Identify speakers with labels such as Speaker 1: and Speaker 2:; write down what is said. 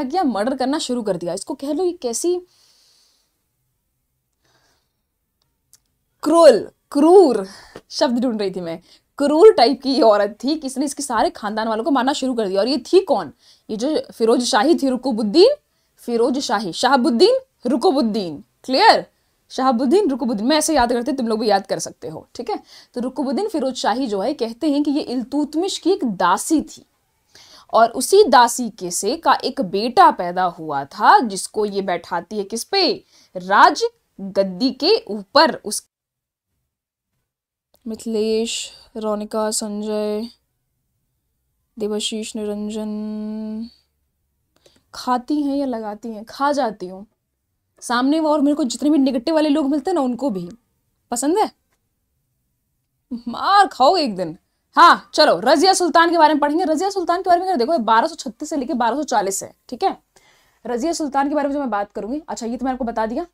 Speaker 1: आ गया मर्डर करना शुरू कर दिया इसको कह लो ये कैसी क्रूल क्रूर शब्द ढूंढ रही थी मैं क्रूर टाइप की ये औरत थी किसने इसके सारे खानदान वालों को मारना शुरू कर दिया और ये थी कौन ये जो फिरोज शाही थी रुकोबुद्दीन फिरोज शाही शाहबुद्दीन रुकोबुद्दीन क्लियर शाहबुद्दीन रुकबुद्दीन मैं ऐसे याद करते तुम लोग भी याद कर सकते हो ठीक है तो रुकबुद्दीन फिरोज शाही जो है कहते हैं कि ये इलतुतमिश की एक दासी थी और उसी दासी के से का एक बेटा पैदा हुआ था जिसको ये बैठाती है किस पे राज गद्दी के ऊपर उस मिथिलेश रोनिका संजय देवाशीष निरंजन खाती हैं या लगाती हैं खा जाती हूँ सामने और मेरे को जितने भी निगेटिव वाले लोग मिलते हैं ना उनको भी पसंद है मार खाओ एक दिन हाँ चलो रजिया सुल्तान के बारे में पढ़ेंगे रजिया सुल्तान के बारे में देखो बारह सौ छत्तीस से लेकर बारह सौ चालीस है ठीक है रजिया सुल्तान के बारे में जो मैं बात करूंगी अच्छा ये तो मैं आपको बता दिया